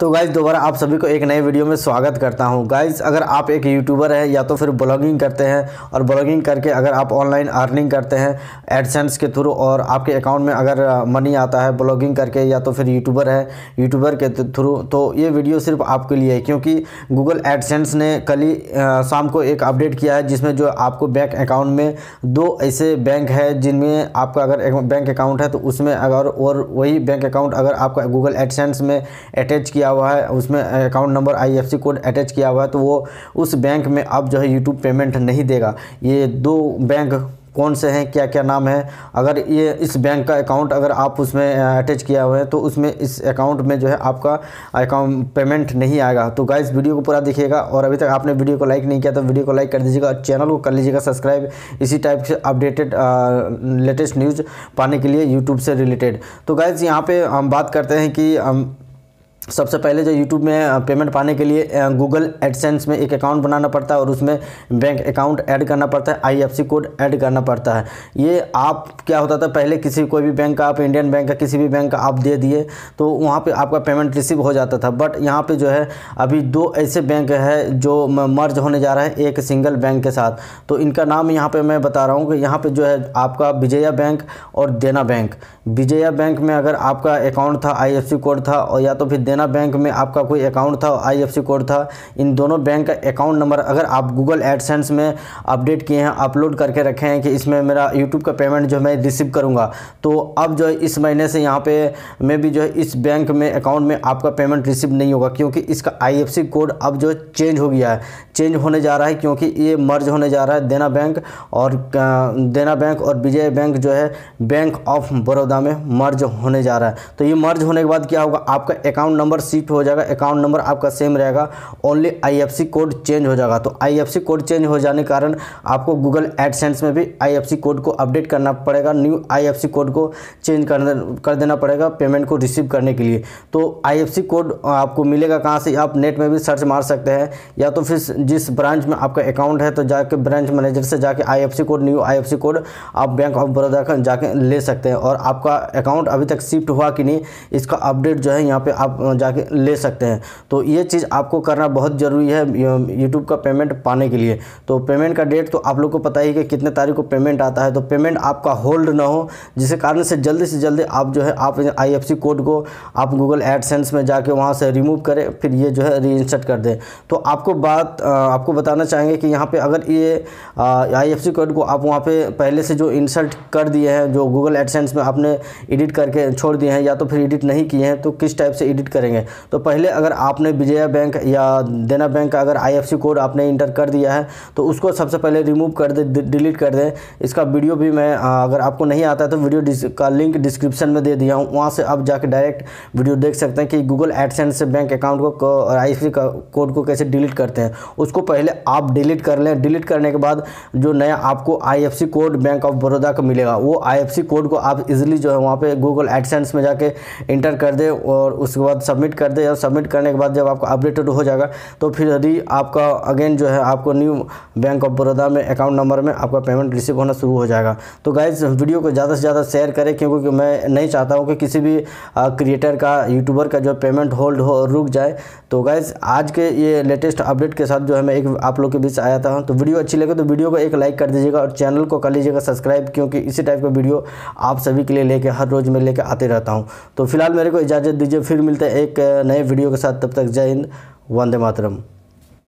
तो गाइज़ दोबारा आप सभी को एक नए वीडियो में स्वागत करता हूँ गाइज़ अगर आप एक यूट्यूबर हैं या तो फिर ब्लॉगिंग करते हैं और ब्लॉगिंग करके अगर आप ऑनलाइन अर्निंग करते हैं एडसेंस के थ्रू और आपके अकाउंट में अगर मनी आता है ब्लॉगिंग करके या तो फिर यूट्यूबर है यूट्यूबर के थ्रू तो ये वीडियो सिर्फ आपके लिए है क्योंकि गूगल एडसेंस ने कल ही शाम को एक अपडेट किया है जिसमें जो आपको बैंक अकाउंट में दो ऐसे बैंक है जिनमें आपका अगर बैंक अकाउंट है तो उसमें अगर और वही बैंक अकाउंट अगर आपका गूगल एडसेंस में अटैच किया किया हुआ है उसमें account number IFSC code attach किया हुआ है तो वो उस बैंक में अब जो है यूट्यूब पेमेंट नहीं देगा ये दो बैंक कौन से हैं क्या क्या नाम है अगर ये इस बैंक का अकाउंट अगर आप उसमें अटैच किया हुआ है तो उसमें इस अकाउंट में जो है आपका अकाउंट पेमेंट नहीं आएगा तो गाइस वीडियो को पूरा देखिएगा और अभी तक आपने वीडियो को लाइक नहीं किया तो वीडियो को लाइक कर दीजिएगा और चैनल को कर लीजिएगा सब्सक्राइब इसी टाइप से अपडेटेड लेटेस्ट न्यूज़ पाने के लिए यूट्यूब से रिलेटेड तो गाइज़ यहाँ पर हम बात करते हैं कि सबसे पहले जो यूट्यूब में पेमेंट पाने के लिए गूगल एडसेंस में एक अकाउंट बनाना पड़ता है और उसमें बैंक अकाउंट ऐड करना पड़ता है आई कोड ऐड करना पड़ता है ये आप क्या होता था पहले किसी कोई भी बैंक का आप इंडियन बैंक का किसी भी बैंक का आप दे दिए तो वहाँ पे आपका पेमेंट रिसीव हो जाता था बट यहाँ पे जो है अभी दो ऐसे बैंक है जो मर्ज होने जा रहा है एक सिंगल बैंक के साथ तो इनका नाम यहाँ पर मैं बता रहा हूँ कि यहाँ पर जो है आपका विजया बैंक और देना बैंक विजया बैंक में अगर आपका अकाउंट था आई कोड था और या तो फिर देना देना बैंक में आपका कोई अकाउंट था आई कोड था इन दोनों बैंक का अकाउंट नंबर अगर आप गूगल एडसेंस में अपडेट किए हैं अपलोड करके रखे हैं कि इसमें मेरा यूट्यूब का पेमेंट जो मैं रिसीव करूँगा तो अब जो है इस महीने से यहाँ पे मैं भी जो है इस बैंक में अकाउंट में आपका पेमेंट रिसीव नहीं होगा क्योंकि इसका आई कोड अब जो चेंज हो गया है चेंज होने जा रहा है क्योंकि ये मर्ज होने जा रहा है देना बैंक और देना बैंक और विजय बैंक जो है बैंक ऑफ बड़ौदा में मर्ज होने जा रहा है तो ये मर्ज होने के बाद क्या होगा आपका अकाउंट नंबर नंबर शिफ्ट हो जाएगा अकाउंट नंबर आपका सेम रहेगा ओनली आई कोड चेंज हो जाएगा तो आई कोड चेंज हो जाने के कारण आपको गूगल एडसेंस में भी आई कोड को अपडेट करना पड़ेगा न्यू आई कोड को चेंज कर देना पड़ेगा पेमेंट को रिसीव करने के लिए तो आई कोड आपको मिलेगा कहाँ से आप नेट में भी सर्च मार सकते हैं या तो फिर जिस ब्रांच में आपका अकाउंट है तो जाके ब्रांच मैनेजर से जाके I code new I code आप बैंक ऑफ बड़ौदा का जाके ले सकते हैं और आपका अकाउंट अभी तक शिफ्ट हुआ कि नहीं इसका अपडेट जो है यहाँ पे आप जाके ले सकते हैं तो ये चीज़ आपको करना बहुत ज़रूरी है यूट्यूब का पेमेंट पाने के लिए तो पेमेंट का डेट तो आप लोग को पता ही कि कितने तारीख को पेमेंट आता है तो पेमेंट आपका होल्ड ना हो जिसके कारण से जल्दी से जल्दी आप जो है आप आई कोड को आप गूगल एडसेंस में जाके वहाँ से रिमूव करें फिर ये जो है री कर दें तो आपको बात आपको बताना चाहेंगे कि यहाँ पर अगर ये आई कोड को आप वहाँ पर पहले से जो इंसर्ट कर दिए हैं जो गूगल एडसेंस में आपने एडिट करके छोड़ दिए हैं या तो फिर एडिट नहीं किए हैं तो किस टाइप से एडिट करेंगे तो पहले अगर आपने विजया बैंक या देना बैंक का अगर आईएफसी कोड आपने इंटर कर दिया है तो उसको सबसे पहले रिमूव कर दे डिलीट कर दें इसका वीडियो भी मैं अगर आपको नहीं आता है तो वीडियो का लिंक डिस्क्रिप्शन में दे दिया हूँ वहाँ से आप जाकर डायरेक्ट वीडियो देख सकते हैं कि गूगल एडसेंस से बैंक अकाउंट को आई एफ कोड को कैसे डिलीट करते हैं उसको पहले आप डिलीट कर लें डिलीट करने के बाद जो नया आपको I code bank of Baroda का मिलेगा वो आई कोड को आप इजिली जो है वहाँ पर गूगल एडसेंस में जाके इंटर कर दें और उसके बाद सबमिट कर दे और सबमिट करने के बाद जब आपका अपडेटेड हो जाएगा तो फिर यदि आपका अगेन जो है आपको न्यू बैंक ऑफ बड़ौदा में अकाउंट नंबर में आपका पेमेंट रिसीव होना शुरू हो जाएगा तो गाइज वीडियो को ज़्यादा से ज़्यादा शेयर करें क्योंकि मैं नहीं चाहता हूँ कि किसी भी क्रिएटर का यूट्यूबर का जो पेमेंट होल्ड हो रुक जाए तो गाइज आज के ये लेटेस्ट अपडेट के साथ जो है मैं एक आप लोग के बीच आया था तो वीडियो अच्छी लगे तो वीडियो को एक लाइक कर दीजिएगा और चैनल को कर लीजिएगा सब्सक्राइब क्योंकि इसी टाइप का वीडियो आप सभी के लिए लेके हर रोज़ में लेके आते रहता हूँ तो फिलहाल मेरे को इजाज़त दीजिए फिर मिलते हैं एक नए वीडियो के साथ तब तक जय हिंद वंदे मातरम